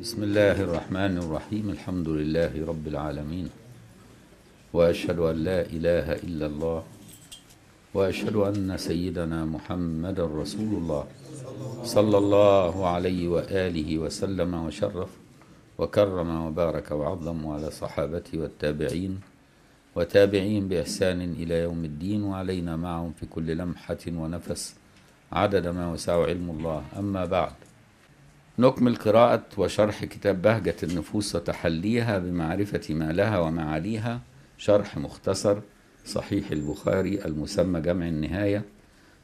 بسم الله الرحمن الرحيم الحمد لله رب العالمين وأشهد أن لا إله إلا الله وأشهد أن سيدنا محمد رسول الله صلى الله عليه وآله وسلم وشرف وكرم وبارك وعظم وعلى صحابته والتابعين وتابعين بإحسان إلى يوم الدين وعلينا معهم في كل لمحة ونفس عدد ما وسع علم الله أما بعد نكمل قراءة وشرح كتاب بهجة النفوس وتحليها بمعرفة ما لها ومعاليها شرح مختصر صحيح البخاري المسمى جمع النهاية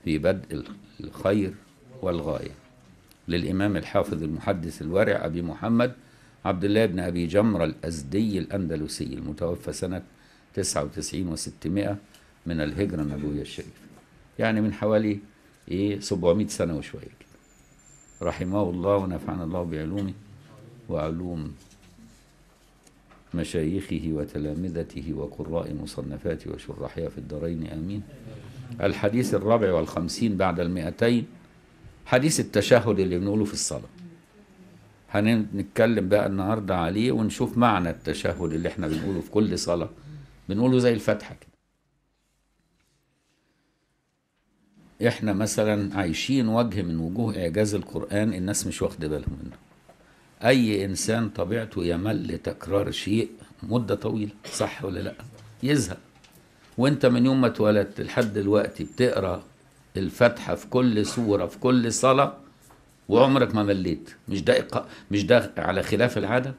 في بدء الخير والغاية للإمام الحافظ المحدث الورع أبي محمد عبد الله بن أبي جمرة الأزدي الأندلسي المتوفى سنة 99 و600 من الهجرة النبوية الشريفة يعني من حوالي إيه 700 سنة وشوية كده. رحمه الله ونفعنا الله بعلومه وعلوم مشايخه وتلامذته وقراء مصنفاته وشرحها في الدارين آمين الحديث الرابع والخمسين بعد المئتين حديث التشهد اللي بنقوله في الصلاة هنتكلم بقى النهاردة عليه ونشوف معنى التشهد اللي احنا بنقوله في كل صلاة بنقوله زي الفاتحة كده احنا مثلا عايشين وجه من وجوه اعجاز القران الناس مش واخده بالهم منه اي انسان طبيعته يمل تكرار شيء مده طويله صح ولا لا يزهق وانت من يوم ما اتولدت لحد دلوقتي بتقرا الفاتحه في كل سوره في كل صلاه وعمرك ما مليت مش ده مش ده على خلاف العاده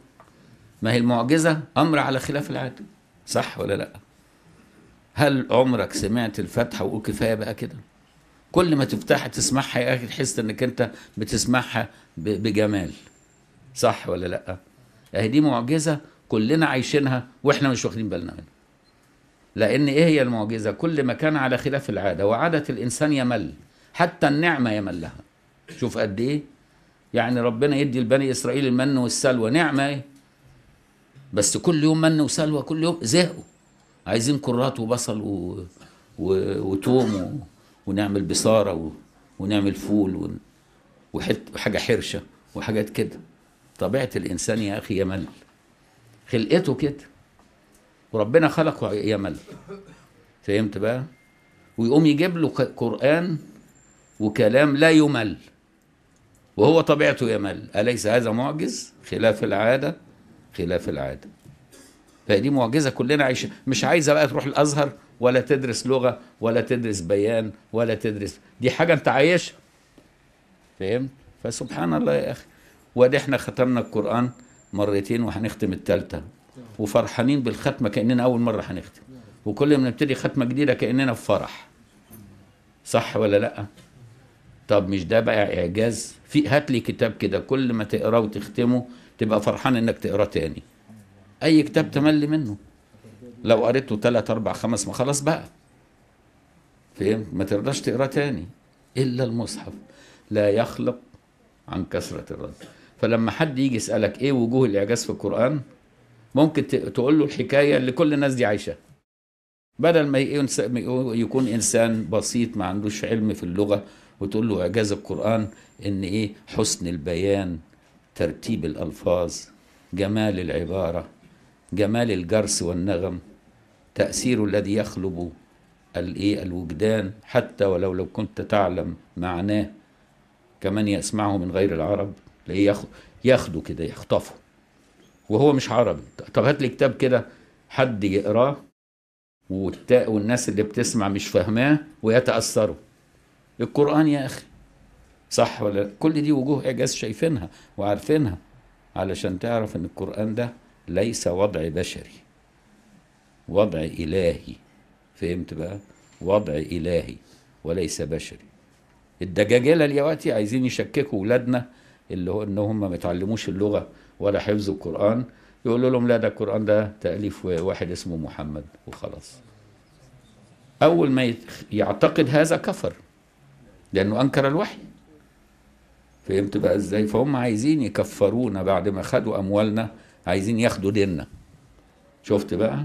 ما هي المعجزه امر على خلاف العاده صح ولا لا هل عمرك سمعت الفاتحه وقول كفايه بقى كده كل ما تفتحها تسمعها يا اخي تحس انك انت بتسمعها بجمال صح ولا لا اهي يعني دي معجزه كلنا عايشينها واحنا مش واخدين بالنا منها لان ايه هي المعجزه كل ما كان على خلاف العاده وعاده الانسان يمل حتى النعمه يملها شوف قد ايه يعني ربنا يدي لبني اسرائيل المن والسلوى نعمه ايه بس كل يوم من وسلوى كل يوم زهقوا عايزين كرات وبصل و... و... وتوم و... ونعمل بصاره ونعمل فول وحاجه حرشه وحاجات كده طبيعه الانسان يا اخي يمل خلقته كده وربنا خلقه يمل فهمت بقى ويقوم يجيب له قران وكلام لا يمل وهو طبيعته يمل أليس هذا معجز خلاف العادة خلاف العادة فدي معجزة كلنا عايشين مش عايزة بقى تروح الأزهر ولا تدرس لغه ولا تدرس بيان ولا تدرس دي حاجه انت عايشها فهمت فسبحان الله يا اخي وادي احنا ختمنا القران مرتين وهنختم الثالثه وفرحانين بالختمه كاننا اول مره هنختم وكل ما نبتدي ختمه جديده كاننا في فرح صح ولا لا طب مش ده بقى اعجاز في هات لي كتاب كده كل ما تقراه وتختمه تبقى فرحان انك تقراه تاني اي كتاب تملي منه لو قريته ثلاث اربع خمس ما خلاص بقى فهمت ما ترضاش تقرا تاني الا المصحف لا يخلق عن كثرة الرد فلما حد يجي يسألك ايه وجوه الاعجاز في القرآن ممكن تقول له الحكاية اللي كل الناس دي عايشاها بدل ما يكون انسان بسيط ما عندوش علم في اللغة وتقول له اعجاز القرآن ان ايه حسن البيان ترتيب الالفاظ جمال العبارة جمال الجرس والنغم تأثيره الذي يخلب الايه الوجدان حتى ولو لو كنت تعلم معناه كمن يسمعه من غير العرب ياخده كده يخطفه وهو مش عربي طب هات لي كتاب كده حد يقراه والناس اللي بتسمع مش فاهماه ويتأثروا القرآن يا أخي صح ولا كل دي وجوه إعجاز شايفينها وعارفينها علشان تعرف إن القرآن ده ليس وضع بشري وضع إلهي فهمت بقى وضع إلهي وليس بشري الدجاجلة اليواتي عايزين يشككوا ولادنا اللي هو ان هم ما يتعلموش اللغة ولا حفظوا القرآن يقولوا لهم لا ده القرآن ده تأليف واحد اسمه محمد وخلاص أول ما يعتقد هذا كفر لأنه أنكر الوحي فهمت بقى إزاي فهم عايزين يكفرونا بعد ما خدوا أموالنا عايزين ياخدوا ديننا شفت بقى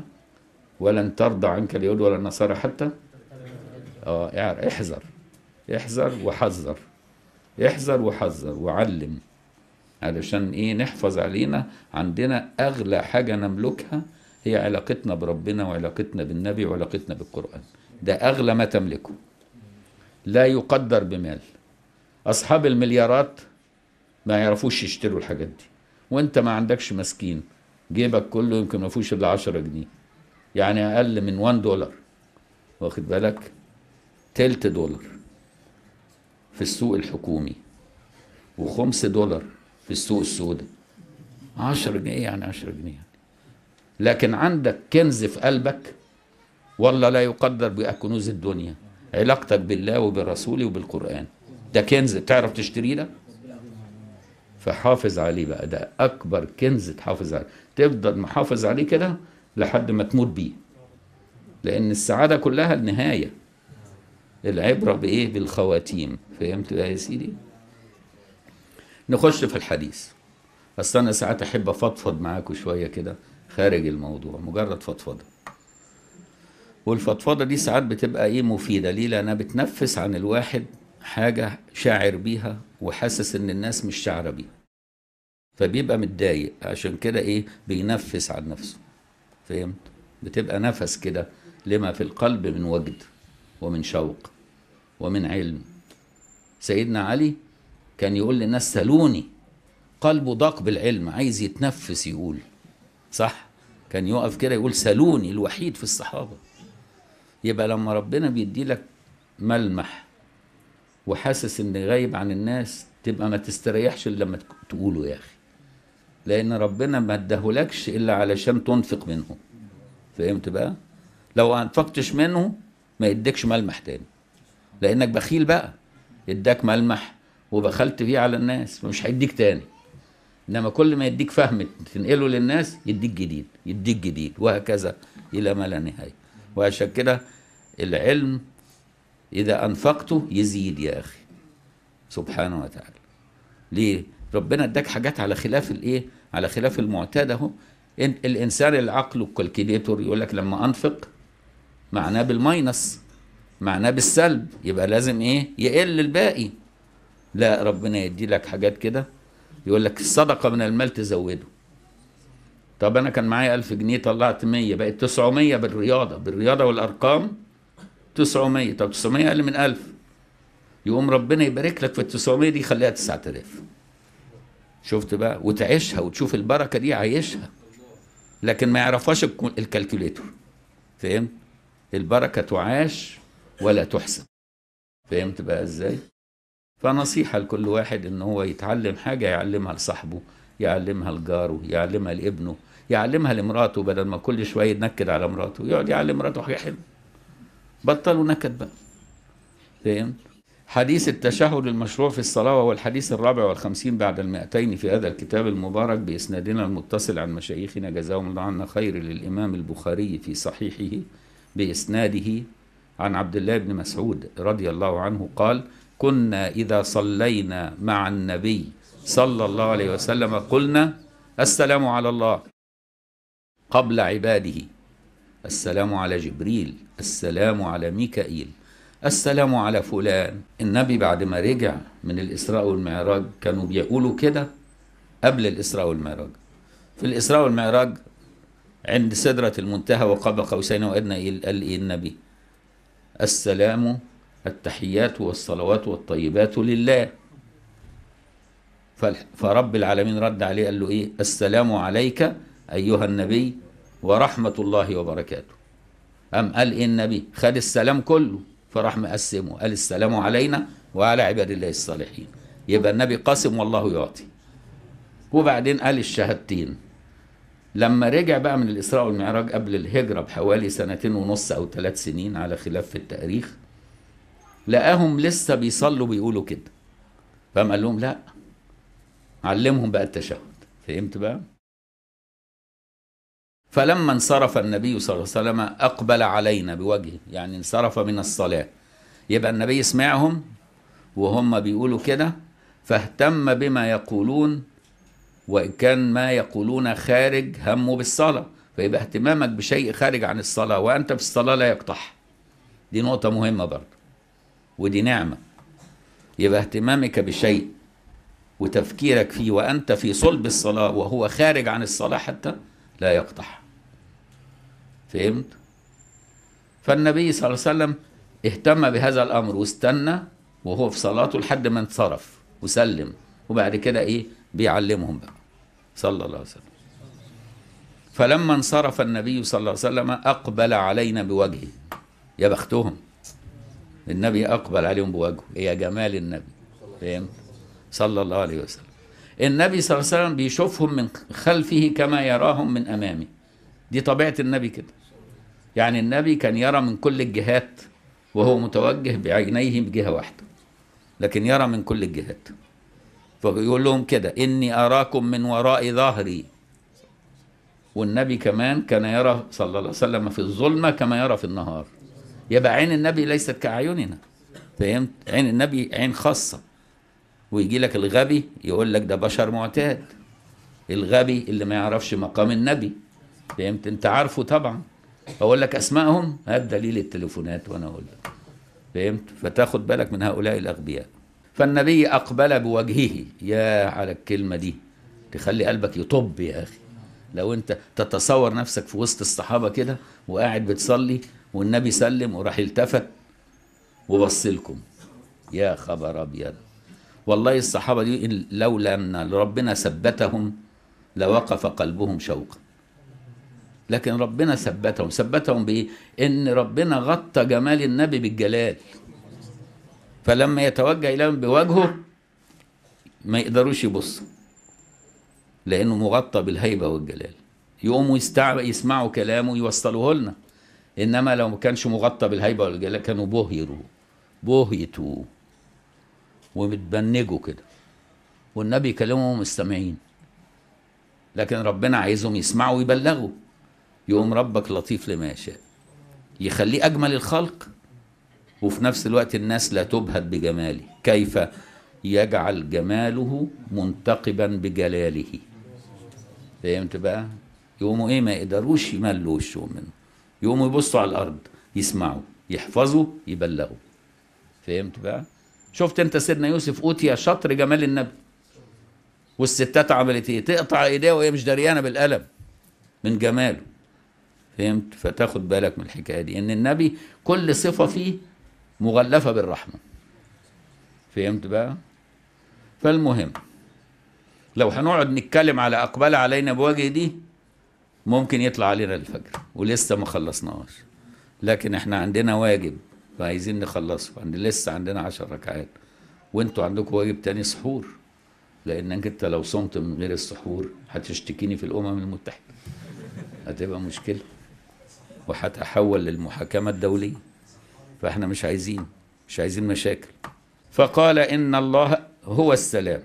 ولن ترضى عنك اليهود ولا النصارى حتى اه احذر احذر وحذر احذر وحذر وعلم علشان ايه نحفظ علينا عندنا اغلى حاجة نملكها هي علاقتنا بربنا وعلاقتنا بالنبي وعلاقتنا بالقرآن ده اغلى ما تملكه لا يقدر بمال اصحاب المليارات ما يعرفوش يشتروا الحاجات دي وانت ما عندكش مسكين جيبك كله يمكن ما فيهوش الا 10 جنيه يعني اقل من 1 دولار واخد بالك تلت دولار في السوق الحكومي وخمس دولار في السوق السوداء 10 جنيه يعني 10 جنيه لكن عندك كنز في قلبك والله لا يقدر بكنوز الدنيا علاقتك بالله وبرسوله وبالقرآن ده كنز تعرف تشتريه ده فحافظ عليه بقى ده أكبر كنز تحافظ عليه تفضل محافظ عليه كده لحد ما تموت بيه لأن السعادة كلها النهاية العبرة بإيه بالخواتيم فهمت يا سيدي نخش في الحديث أصل أنا ساعات أحب أفضفض معاكم شوية كده خارج الموضوع مجرد فضفضة والفضفضة دي ساعات بتبقى إيه مفيدة ليه لأنها بتنفس عن الواحد حاجة شاعر بيها وحاسس إن الناس مش شاعرة بيها فبيبقى متضايق عشان كده إيه بينفس عن نفسه فهمت بتبقى نفس كده لما في القلب من وجد ومن شوق ومن علم سيدنا علي كان يقول للناس سلوني قلبه ضاق بالعلم عايز يتنفس يقول صح كان يقف كده يقول سلوني الوحيد في الصحابه يبقى لما ربنا بيدي لك ملمح وحاسس ان غايب عن الناس تبقى ما تستريحش الا لما تقوله يا اخي لأن ربنا ما اداهولكش إلا علشان تنفق منه فهمت بقى؟ لو أنفقتش منه ما يديكش ملمح تاني لأنك بخيل بقى اداك ملمح وبخلت فيه على الناس فمش هيديك تاني انما كل ما يديك فهم تنقله للناس يديك جديد يديك جديد وهكذا الى ما لا نهايه وعشان كده العلم اذا انفقته يزيد يا اخي سبحانه وتعالى ليه ربنا اداك حاجات على خلاف الايه على خلاف المعتاد اهو الانسان اللي عقله الكالكيليتور يقول لك لما انفق معناه بالماينس معناه بالسلب يبقى لازم ايه يقل الباقي لا ربنا يدي لك حاجات كده يقول لك الصدقه من المال تزوده طب انا كان معايا 1000 جنيه طلعت 100 بقت 900 بالرياضه بالرياضه والارقام 900 طب 900 اقل من 1000 يقوم ربنا يبارك لك في ال 900 دي خليها 9000 شفت بقى وتعيشها وتشوف البركه دي عايشها لكن ما يعرفهاش الكالكوليتور فهمت البركه تعاش ولا تحسب فهمت بقى ازاي فنصيحه لكل واحد ان هو يتعلم حاجه يعلمها لصاحبه يعلمها لجاره يعلمها لابنه يعلمها لمراته بدل ما كل شويه ينكد على مراته يقعد يعلم مراته حاجه حلوه بطلوا نكد بقى فهمت حديث التشهد المشروع في الصلاة وهو الحديث الرابع والخمسين بعد المائتين في هذا الكتاب المبارك بإسنادنا المتصل عن مشايخنا جزاهم الله عنا خير للإمام البخاري في صحيحه بإسناده عن عبد الله بن مسعود رضي الله عنه قال كنا إذا صلينا مع النبي صلى الله عليه وسلم قلنا السلام على الله قبل عباده السلام على جبريل السلام على ميكائيل السلام على فلان النبي بعد ما رجع من الإسراء والمعراج كانوا بيقولوا كده قبل الإسراء والمعراج في الإسراء والمعراج عند سدرة المنتهى وقاب قوسين وأدنى قال إيه النبي السلام التحيات والصلوات والطيبات لله فرب العالمين رد عليه قال له إيه السلام عليك أيها النبي ورحمة الله وبركاته أم قال إيه النبي خد السلام كله فراح مقسمه قال السلام علينا وعلى عباد الله الصالحين يبقى النبي قاسم والله يعطي وبعدين قال الشهادتين لما رجع بقى من الإسراء والمعراج قبل الهجرة بحوالي سنتين ونص أو ثلاث سنين على خلاف في التاريخ لقاهم لسه بيصلوا بيقولوا كده فقام قال لهم لا علمهم بقى التشهد فهمت بقى؟ فلما انصرف النبي صلى الله عليه وسلم أقبل علينا بوجهه يعني انصرف من الصلاة يبقى النبي سمعهم وهم بيقولوا كده فاهتم بما يقولون وإن كان ما يقولون خارج همه بالصلاة فيبقى اهتمامك بشيء خارج عن الصلاة وأنت في الصلاة لا يقطح دي نقطة مهمة برضه ودي نعمة يبقى اهتمامك بشيء وتفكيرك فيه وأنت في صلب الصلاة وهو خارج عن الصلاة حتى لا يقطع فهمت؟ فالنبي صلى الله عليه وسلم اهتم بهذا الأمر واستنى وهو في صلاته لحد ما انصرف وسلم وبعد كده إيه بيعلمهم بقى صلى الله عليه وسلم فلما انصرف النبي صلى الله عليه وسلم أقبل علينا بوجهه يا بختهم النبي أقبل عليهم بوجهه إيه يا جمال النبي فهمت؟ صلى الله عليه وسلم النبي صلى الله عليه وسلم بيشوفهم من خلفه كما يراهم من أمامه دي طبيعة النبي كده يعني النبي كان يرى من كل الجهات وهو متوجه بعينيه بجهة واحدة لكن يرى من كل الجهات فيقول لهم كده إني أراكم من وراء ظهري والنبي كمان كان يرى صلى الله عليه وسلم في الظلمة كما يرى في النهار يبقى عين النبي ليست كأعيننا فهمت عين النبي عين خاصة ويجي لك الغبي يقول لك ده بشر معتاد الغبي اللي ما يعرفش مقام النبي فهمت انت عارفه طبعا اقول لك اسمائهم هات دليل التليفونات وانا اقول لك فهمت فتاخد بالك من هؤلاء الاغبياء فالنبي اقبل بوجهه يا على الكلمه دي تخلي قلبك يطب يا اخي لو انت تتصور نفسك في وسط الصحابه كده وقاعد بتصلي والنبي سلم وراح التفت وبص لكم يا خبر ابيض والله الصحابه دي لولا ان ربنا ثبتهم لوقف قلبهم شوقا لكن ربنا ثبتهم ثبتهم بايه ان ربنا غطى جمال النبي بالجلال فلما يتوجه اليهم بوجهه ما يقدروش يبصوا لانه مغطى بالهيبه والجلال يقوموا يسمعوا كلامه يوصلوه لنا انما لو ما كانش مغطى بالهيبه والجلال كانوا بهيروا بهيتوا ومتبنجوا كده والنبي يكلمهم مستمعين لكن ربنا عايزهم يسمعوا ويبلغوا يقوم ربك لطيف لما يشاء يخليه أجمل الخلق وفي نفس الوقت الناس لا تبهت بجماله كيف يجعل جماله منتقبا بجلاله فهمت بقى يقوموا ايه ما يقدروش يملوا وشهم منه يقوموا يبصوا على الارض يسمعوا يحفظوا يبلغوا فهمت بقى شفت انت سيدنا يوسف اوتي شطر جمال النبي والستات عملت ايه تقطع ايديها وهي مش دريانه بالقلم من جماله فهمت فتاخد بالك من الحكايه دي ان النبي كل صفه فيه مغلفه بالرحمه فهمت بقى فالمهم لو هنقعد نتكلم على اقبال علينا بوجه دي ممكن يطلع علينا الفجر ولسه ما خلصناهاش لكن احنا عندنا واجب فعايزين نخلصه عند لسه عندنا عشر ركعات وانتوا عندكم واجب تاني سحور لانك انت لو صمت من غير السحور هتشتكيني في الامم المتحده هتبقى مشكله وهتحول للمحاكمة الدولية فاحنا مش عايزين مش عايزين مشاكل فقال إن الله هو السلام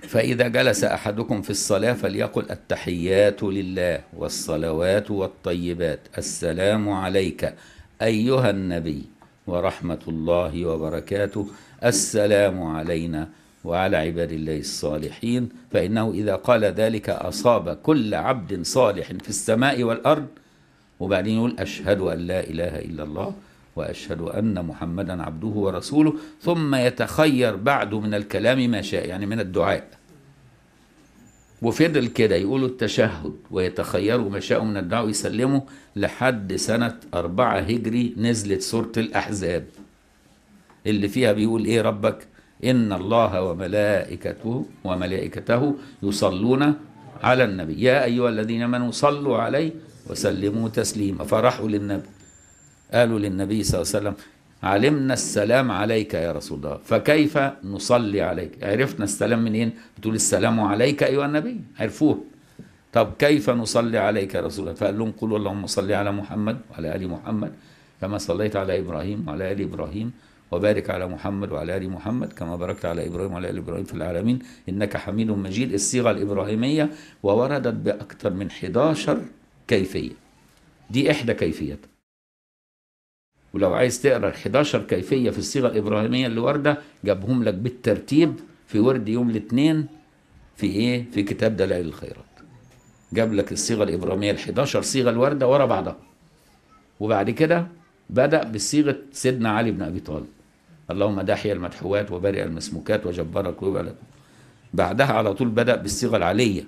فإذا جلس أحدكم في الصلاة فليقل التحيات لله والصلوات والطيبات السلام عليك أيها النبي ورحمة الله وبركاته السلام علينا وعلى عباد الله الصالحين فإنه إذا قال ذلك أصاب كل عبد صالح في السماء والأرض وبعدين يقول أشهد أن لا إله إلا الله وأشهد أن محمدا عبده ورسوله ثم يتخير بعده من الكلام ما شاء يعني من الدعاء وفضل كده يقولوا التشهد ويتخيروا ما شاءوا من الدعاء ويسلموا لحد سنة أربعة هجري نزلت سورة الأحزاب اللي فيها بيقول إيه ربك إن الله وملائكته وملائكته يصلون على النبي يا أيها الذين آمنوا صلوا عليه وسلموا تسليما فرحوا للنبي قالوا للنبي صلى الله عليه وسلم علمنا السلام عليك يا رسول الله فكيف نصلي عليك عرفنا السلام منين بتقول السلام عليك أيها النبي عرفوه طب كيف نصلي عليك يا رسول الله فقال لهم قولوا اللهم صل على محمد وعلى آل محمد كما صليت على إبراهيم وعلى آل إبراهيم وبارك على محمد وعلى ال محمد كما باركت على ابراهيم وعلى ال ابراهيم في العالمين انك حميد مجيد الصيغه الابراهيميه ووردت باكثر من 11 كيفية دي إحدى كيفيات ولو عايز تقرا ال 11 كيفية في الصيغة الإبراهيمية اللي واردة جابهم لك بالترتيب في ورد يوم الاثنين في إيه؟ في كتاب دلائل الخيرات. جاب لك الصيغة الإبراهيمية ال 11 صيغة الواردة ورا بعضها. وبعد كده بدأ بصيغة سيدنا علي بن أبي طالب. اللهم داحي المدحوات وبارئ المسموكات وجبار القلوب بعدها على طول بدأ بالصيغة العلية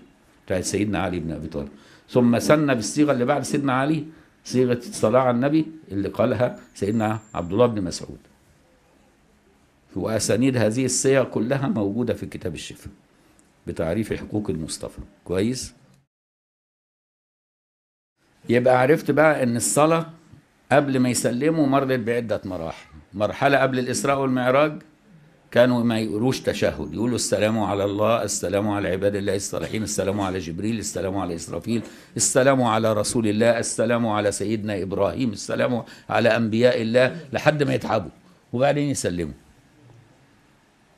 بتاعت سيدنا علي بن أبي طالب. ثم سن بالصيغه اللي بعد سيدنا علي صيغه الصلاه على النبي اللي قالها سيدنا عبد الله بن مسعود واسانيد هذه الصيغ كلها موجوده في كتاب الشفاء بتعريف حقوق المصطفى كويس يبقى عرفت بقى ان الصلاه قبل ما يسلموا مرت بعده مراحل مرحله قبل الاسراء والمعراج كانوا ما يقولوش تشهد يقولوا السلام على الله السلام على عباد الله الصالحين السلام على جبريل السلام على إسرافيل السلام على رسول الله السلام على سيدنا إبراهيم السلام على أنبياء الله لحد ما يتعبوا وبعدين يسلموا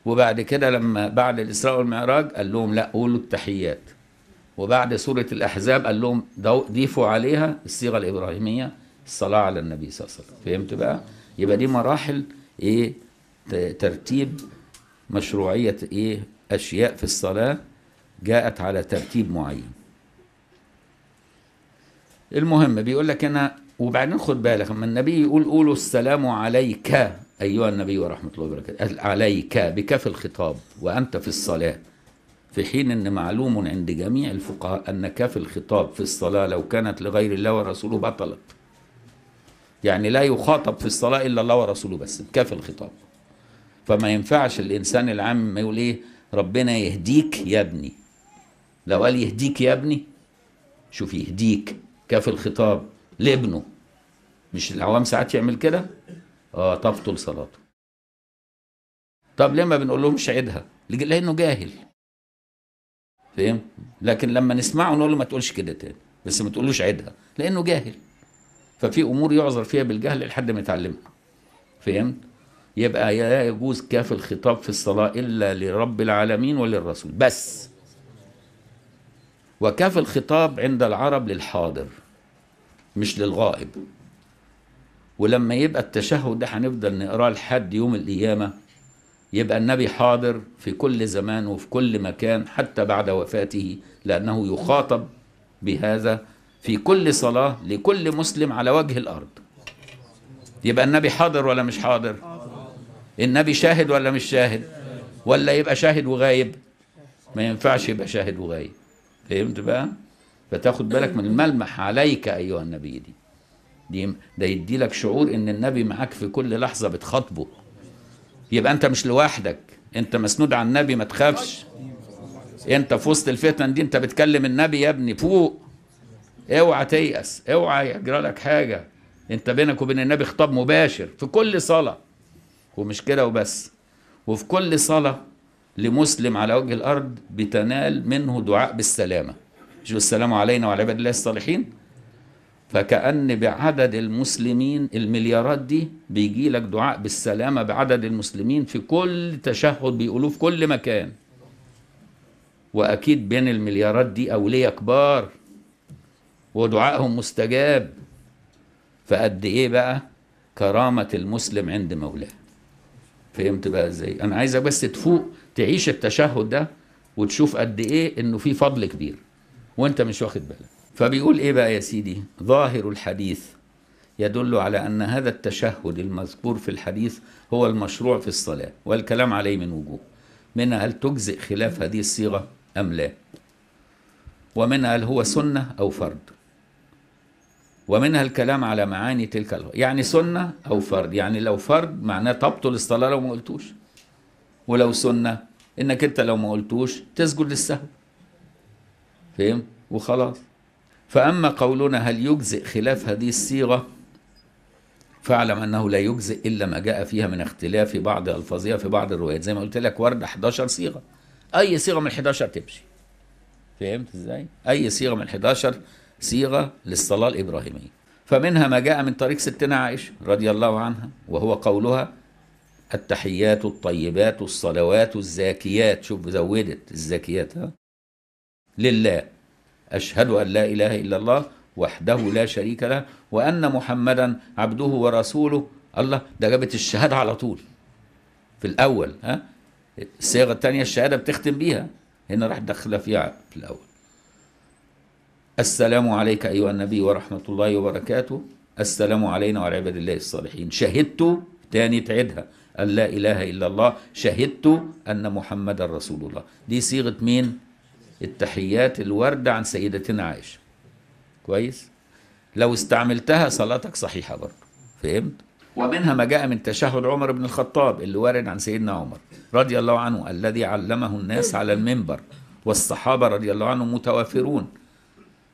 وبعد كده لما بعد الإسراء والمعراج قال لهم لا قولوا التحيات وبعد سورة الأحزاب قال لهم ضيفوا عليها الصيغة الإبراهيمية الصلاة على النبي صلى الله عليه وسلم فهمت بقى؟ يبقى دي مراحل إيه ترتيب مشروعية إيه أشياء في الصلاة جاءت على ترتيب معين المهم بيقول لك أنا وبعدين خد بالك لما النبي يقول قولوا السلام عليك أيها النبي ورحمة الله وبركاته عليك بكاف الخطاب وأنت في الصلاة في حين أن معلوم عند جميع الفقهاء أن كاف الخطاب في الصلاة لو كانت لغير الله ورسوله بطلت يعني لا يخاطب في الصلاة إلا الله ورسوله بس بكف الخطاب فما ينفعش الانسان العام يقول ايه ربنا يهديك يا ابني لو قال يهديك يا ابني شوف يهديك كاف الخطاب لابنه مش العوام ساعات يعمل كده اه تبطل صلاته طب ليه ما بنقول لهمش عيدها لانه جاهل فاهم لكن لما نسمعه نقول له ما تقولش كده تاني بس ما تقولوش عيدها لانه جاهل ففي امور يعذر فيها بالجهل لحد ما يتعلمها فهمت يبقى لا يجوز كاف الخطاب في الصلاة إلا لرب العالمين وللرسول بس وكاف الخطاب عند العرب للحاضر مش للغائب ولما يبقى التشهد ده هنفضل نقراه لحد يوم القيامة يبقى النبي حاضر في كل زمان وفي كل مكان حتى بعد وفاته لأنه يخاطب بهذا في كل صلاة لكل مسلم على وجه الأرض يبقى النبي حاضر ولا مش حاضر؟ النبي شاهد ولا مش شاهد ولا يبقى شاهد وغايب ما ينفعش يبقى شاهد وغايب فهمت بقى فتاخد بالك من الملمح عليك ايها النبي دي دي ده يدي لك شعور ان النبي معاك في كل لحظه بتخاطبه يبقى انت مش لوحدك انت مسنود على النبي ما تخافش انت في وسط الفتن دي انت بتكلم النبي يا ابني فوق اوعى تيأس اوعى يجرى لك حاجه انت بينك وبين النبي خطاب مباشر في كل صلاه ومش كده وبس وفي كل صلاة لمسلم على وجه الأرض بتنال منه دعاء بالسلامة مش السلام علينا وعلى عباد الله الصالحين فكأن بعدد المسلمين المليارات دي بيجي لك دعاء بالسلامة بعدد المسلمين في كل تشهد بيقولوه في كل مكان وأكيد بين المليارات دي أولياء كبار ودعائهم مستجاب فقد إيه بقى كرامة المسلم عند مولاه فهمت بقى ازاي انا عايزك بس تفوق تعيش التشهد ده وتشوف قد ايه انه في فضل كبير وانت مش واخد بالك فبيقول ايه بقى يا سيدي ظاهر الحديث يدل على ان هذا التشهد المذكور في الحديث هو المشروع في الصلاه والكلام عليه من وجوه منها هل تجزئ خلاف هذه الصيغه ام لا ومنها هل هو سنه او فرض ومنها الكلام على معاني تلك الهوى يعني سنة أو فرد يعني لو فرد معناه تبطل الصلاة لو ما قلتوش ولو سنة إنك أنت لو ما قلتوش تسجد للسهو فهم وخلاص فأما قولنا هل يجزئ خلاف هذه الصيغة فاعلم انه لا يجزئ الا ما جاء فيها من اختلاف بعض الفاظها في بعض الروايات زي ما قلت لك ورد 11 صيغه اي صيغه من 11 تمشي فهمت ازاي اي صيغه من 11 صيغة للصلاة الإبراهيمية فمنها ما جاء من طريق ستنا عائشة رضي الله عنها وهو قولها التحيات الطيبات الصلوات الزاكيات شوف زودت الزاكيات ها لله أشهد أن لا إله إلا الله وحده لا شريك له وأن محمدا عبده ورسوله الله ده جابت الشهادة على طول في الأول ها الصيغة الثانية الشهادة بتختم بيها هنا راح دخلها فيها في الأول السلام عليك أيها النبي ورحمة الله وبركاته السلام علينا وعلى عباد الله الصالحين شهدت تاني تعيدها أن لا إله إلا الله شهدت أن محمدا رسول الله دي صيغة مين؟ التحيات الوردة عن سيدتنا عائشة كويس؟ لو استعملتها صلاتك صحيحة برضه فهمت؟ ومنها ما جاء من تشهد عمر بن الخطاب اللي وارد عن سيدنا عمر رضي الله عنه الذي علمه الناس على المنبر والصحابة رضي الله عنهم متوافرون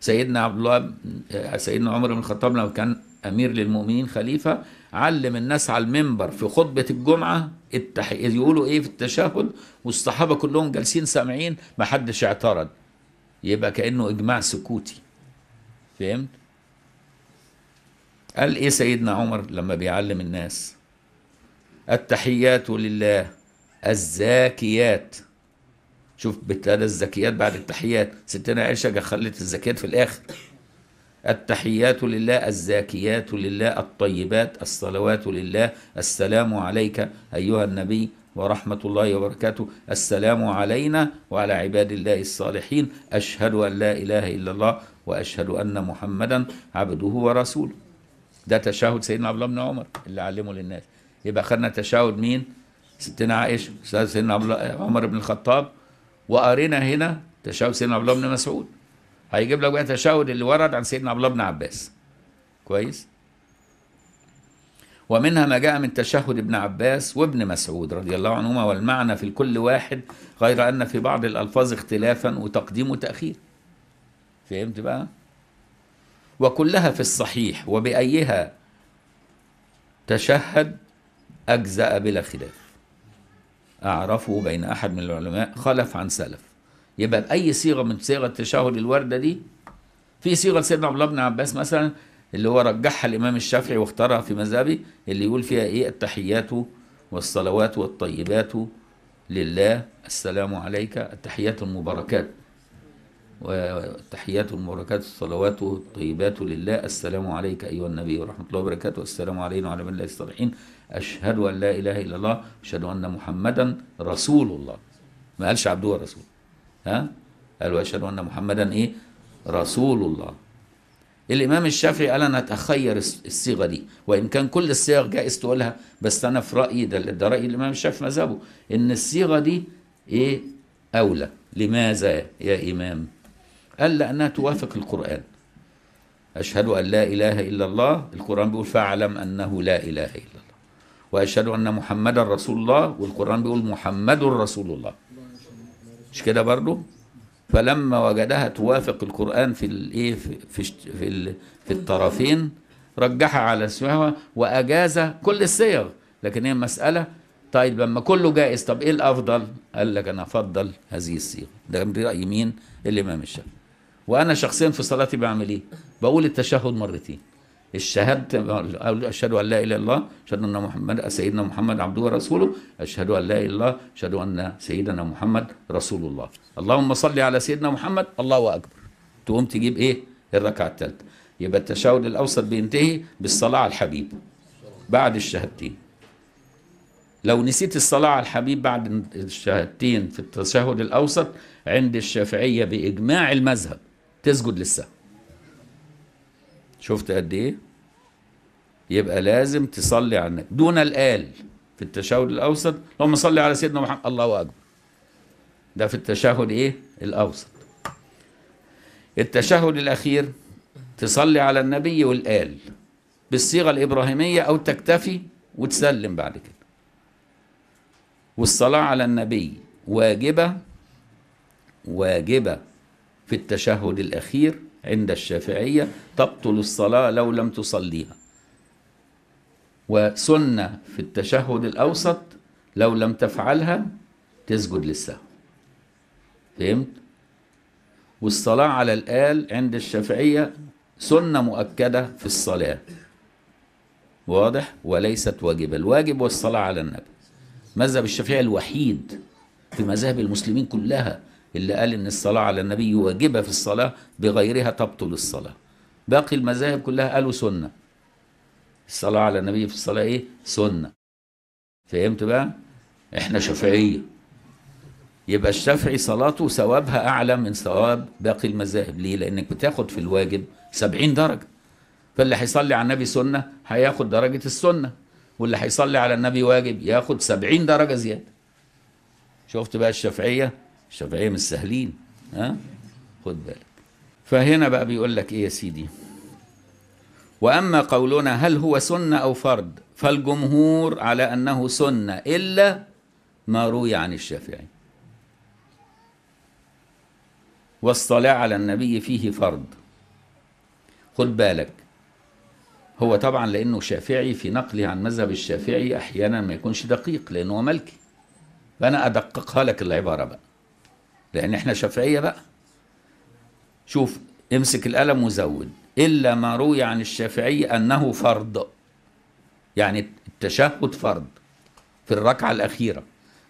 سيدنا عبد الله آه، سيدنا عمر بن الخطاب لما كان امير للمؤمنين خليفه علم الناس على المنبر في خطبه الجمعه التح... يقولوا ايه في التشهد والصحابه كلهم جالسين سامعين ما حدش اعترض يبقى كانه اجماع سكوتي فهمت قال ايه سيدنا عمر لما بيعلم الناس التحيات لله الزاكيات شوف بتلاقي الزكيات بعد التحيات ستنا عائشة خلت الزكيات في الآخر التحيات لله الزاكيات لله الطيبات الصلوات لله السلام عليك أيها النبي ورحمة الله وبركاته السلام علينا وعلى عباد الله الصالحين أشهد أن لا إله إلا الله وأشهد أن محمدا عبده ورسوله ده تشهد سيدنا عبد الله بن عمر اللي علمه للناس يبقى خدنا تشهد مين ستنا عائشة سيدنا عمر بن الخطاب وقرينا هنا تشهد سيدنا عبد الله بن مسعود هيجيب لك بقى تشاور اللي ورد عن سيدنا عبد الله بن عباس كويس ومنها ما جاء من تشهد ابن عباس وابن مسعود رضي الله عنهما والمعنى في الكل واحد غير ان في بعض الالفاظ اختلافا وتقديم وتاخير فهمت بقى وكلها في الصحيح وبايها تشهد اجزا بلا خلاف أعرفه بين أحد من العلماء خلف عن سلف يبقى بأي صيغة من صيغة تشهد الوردة دي في صيغة سيدنا عبد الله بن عباس مثلا اللي هو رجحها الإمام الشافعي واختارها في مذهبي اللي يقول فيها إيه التحيات والصلوات والطيبات لله السلام عليك التحيات المباركات والتحيات المباركات الصلوات الطيبات لله السلام عليك أيها النبي ورحمة الله وبركاته والسلام علينا وعلى من لا الصالحين أشهد أن لا إله إلا الله أشهد أن محمدا رسول الله ما قالش عبده رسول ها قال وأشهد أن محمدا إيه رسول الله الإمام الشافعي قال أنا أتخير الصيغة دي وإن كان كل الصيغ جائز تقولها بس أنا في رأيي ده, ده رأي الإمام الشافعي في مذهبه إن الصيغة دي إيه أولى لماذا يا إمام قال لأنها توافق القرآن أشهد أن لا إله إلا الله القرآن بيقول فاعلم أنه لا إله إلا وأشهد أن محمدا رسول الله والقرآن بيقول محمد رسول الله مش كده برضه فلما وجدها توافق القرآن في الايه في في في الطرفين رجحها على سواها واجاز كل الصيغ لكن هي مساله طيب لما كله جائز طب ايه الافضل؟ قال لك انا افضل هذه الصيغه ده من راي مين؟ الامام الشافعي وانا شخصيا في صلاتي بعمل ايه؟ بقول التشهد مرتين الشهادة أشهد أن لا إله إلا الله أشهد أن محمد سيدنا محمد عبده ورسوله أشهد أن لا إله إلا الله أشهد أن سيدنا محمد رسول الله اللهم صل على سيدنا محمد الله أكبر تقوم تجيب إيه الركعة الثالثة يبقى التشهد الأوسط بينتهي بالصلاة على الحبيب بعد الشهادتين لو نسيت الصلاة على الحبيب بعد الشهادتين في التشهد الأوسط عند الشافعية بإجماع المذهب تسجد للسهو شفت قد ايه يبقى لازم تصلي على النبي دون الآل في التشهد الأوسط لو صلي على سيدنا محمد الله أكبر ده في التشهد إيه الأوسط التشهد الأخير تصلي على النبي والآل بالصيغة الإبراهيمية أو تكتفي وتسلم بعد كده والصلاة على النبي واجبة واجبة في التشهد الأخير عند الشافعية تبطل الصلاة لو لم تصليها وسنة في التشهد الأوسط لو لم تفعلها تسجد للسهو فهمت؟ والصلاة على الآل عند الشافعية سنة مؤكدة في الصلاة واضح؟ وليست واجبة الواجب والصلاة على النبي مذهب الشافعية الوحيد في مذاهب المسلمين كلها اللي قال ان الصلاه على النبي واجبه في الصلاه بغيرها تبطل الصلاه باقي المذاهب كلها قالوا سنه الصلاه على النبي في الصلاه ايه سنه فهمت بقى احنا شافعيه يبقى الشافعي صلاته ثوابها اعلى من ثواب باقي المذاهب ليه لانك بتاخد في الواجب 70 درجه فاللي هيصلي على النبي سنه هياخد درجه السنه واللي هيصلي على النبي واجب ياخد 70 درجه زياده شفت بقى الشافعيه الشافعيه مش سهلين ها خد بالك فهنا بقى بيقول لك ايه يا سيدي واما قولنا هل هو سنه او فرض فالجمهور على انه سنه الا ما روي عن الشافعي والصلاه على النبي فيه فرض خد بالك هو طبعا لانه شافعي في نقله عن مذهب الشافعي احيانا ما يكونش دقيق لانه ملكي فانا ادققها لك العباره بقى لأن احنا شافعية بقى شوف امسك القلم وزود إلا ما روي عن الشافعي أنه فرض يعني التشهد فرض في الركعة الأخيرة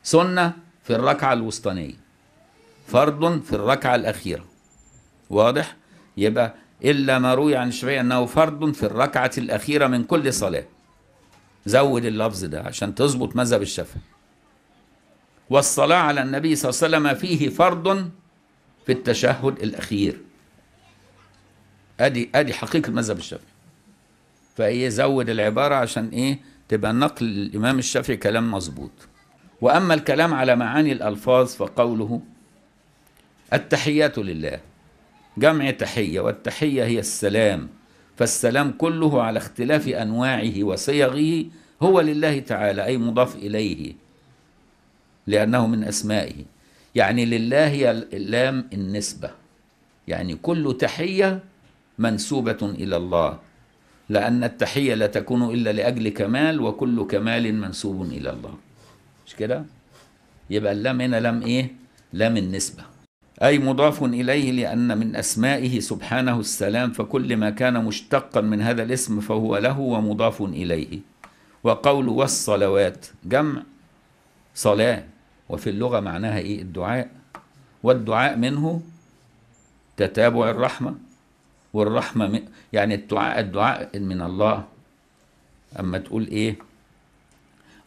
سنة في الركعة الوسطانية فرض في الركعة الأخيرة واضح؟ يبقى إلا ما روي عن الشافعي أنه فرض في الركعة الأخيرة من كل صلاة زود اللفظ ده عشان تظبط مذهب الشافعي والصلاة على النبي صلى الله عليه وسلم فيه فرض في التشهد الأخير أدي أدي حقيقة المذهب الشافعي فإيه زود العبارة عشان إيه تبقى نقل الإمام الشافعي كلام مظبوط وأما الكلام على معاني الألفاظ فقوله التحيات لله جمع تحية والتحية هي السلام فالسلام كله على اختلاف أنواعه وصيغه هو لله تعالى أي مضاف إليه لأنه من أسمائه يعني لله هي اللام النسبة يعني كل تحية منسوبة إلى الله لأن التحية لا تكون إلا لأجل كمال وكل كمال منسوب إلى الله مش كده؟ يبقى اللام هنا لام إيه؟ لام النسبة أي مضاف إليه لأن من أسمائه سبحانه السلام فكل ما كان مشتقا من هذا الاسم فهو له ومضاف إليه وقول والصلوات جمع صلاة وفي اللغة معناها إيه الدعاء والدعاء منه تتابع الرحمة والرحمة يعني الدعاء الدعاء من الله أما تقول إيه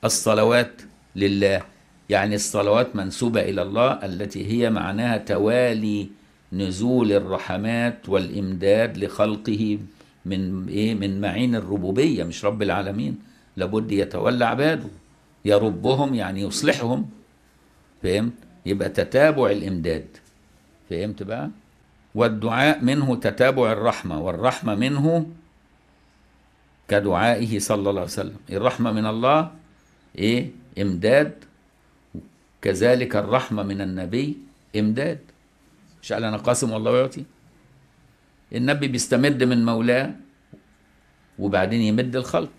الصلوات لله يعني الصلوات منسوبة إلى الله التي هي معناها توالي نزول الرحمات والإمداد لخلقه من إيه من معين الربوبية مش رب العالمين لابد يتولى عباده يربهم يعني يصلحهم فهمت يبقى تتابع الامداد فهمت بقى والدعاء منه تتابع الرحمه والرحمه منه كدعائه صلى الله عليه وسلم الرحمه من الله ايه امداد كذلك الرحمه من النبي امداد مش قال انا قاسم والله يعطي النبي بيستمد من مولاه وبعدين يمد الخلق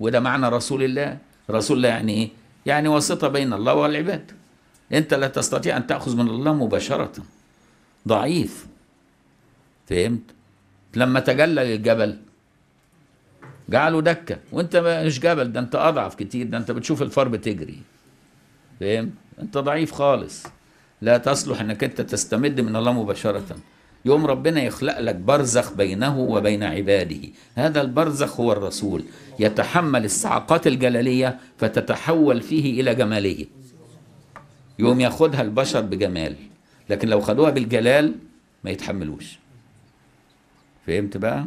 وده معنى رسول الله رسول الله يعني ايه يعني واسطه بين الله والعباد أنت لا تستطيع أن تأخذ من الله مباشرة ضعيف فهمت لما تجلى للجبل جعله دكة وانت مش جبل ده انت أضعف كتير ده انت بتشوف الفار بتجري فاهم انت ضعيف خالص لا تصلح انك انت تستمد من الله مباشرة يوم ربنا يخلق لك برزخ بينه وبين عباده هذا البرزخ هو الرسول يتحمل الصعقات الجلالية فتتحول فيه إلى جمالية يقوم ياخدها البشر بجمال لكن لو خدوها بالجلال ما يتحملوش فهمت بقى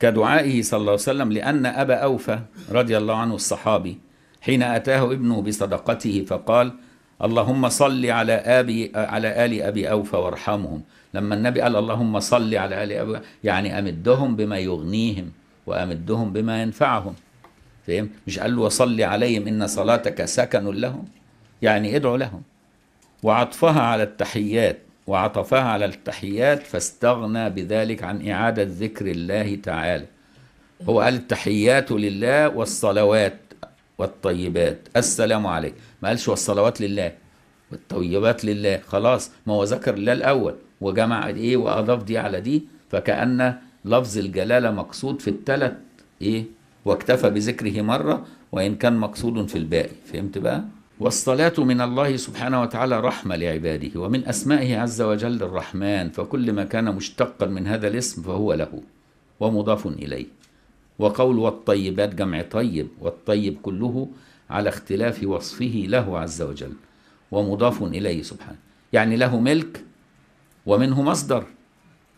كدعائه صلى الله عليه وسلم لأن أبا أوفى رضي الله عنه الصحابي حين أتاه ابنه بصدقته فقال اللهم صل على أبي على آل أبي أوفى وارحمهم لما النبي قال اللهم صل على آل أبي يعني أمدهم بما يغنيهم وأمدهم بما ينفعهم فهمت مش قال له وصلي عليهم إن صلاتك سكن لهم يعني ادعو لهم وعطفها على التحيات وعطفها على التحيات فاستغنى بذلك عن إعادة ذكر الله تعالى هو قال التحيات لله والصلوات والطيبات السلام عليكم ما قالش والصلوات لله والطيبات لله خلاص ما هو ذكر الله الأول وجمع إيه وأضاف دي على دي فكأن لفظ الجلالة مقصود في الثلاث إيه واكتفى بذكره مرة وإن كان مقصود في الباقي فهمت بقى؟ والصلاة من الله سبحانه وتعالى رحمة لعباده ومن أسمائه عز وجل الرحمن فكل ما كان مشتقا من هذا الاسم فهو له ومضاف إليه وقول والطيبات جمع طيب والطيب كله على اختلاف وصفه له عز وجل ومضاف إليه سبحانه يعني له ملك ومنه مصدر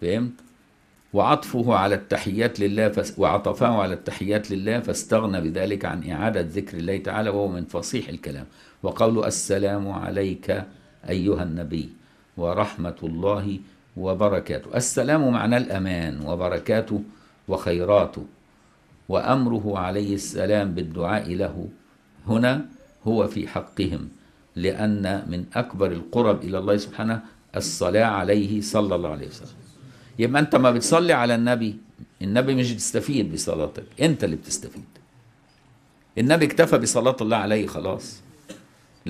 فهمت وعطفه على التحيات لله فس وعطفه على التحيات لله فاستغنى بذلك عن إعادة ذكر الله تعالى وهو من فصيح الكلام وقول السلام عليك أيها النبي ورحمة الله وبركاته السلام معنى الأمان وبركاته وخيراته وأمره عليه السلام بالدعاء له هنا هو في حقهم لأن من أكبر القرب إلى الله سبحانه الصلاة عليه صلى الله عليه وسلم يبقى أنت ما بتصلي على النبي النبي مش بيستفيد بصلاتك أنت اللي بتستفيد النبي اكتفى بصلاة الله عليه خلاص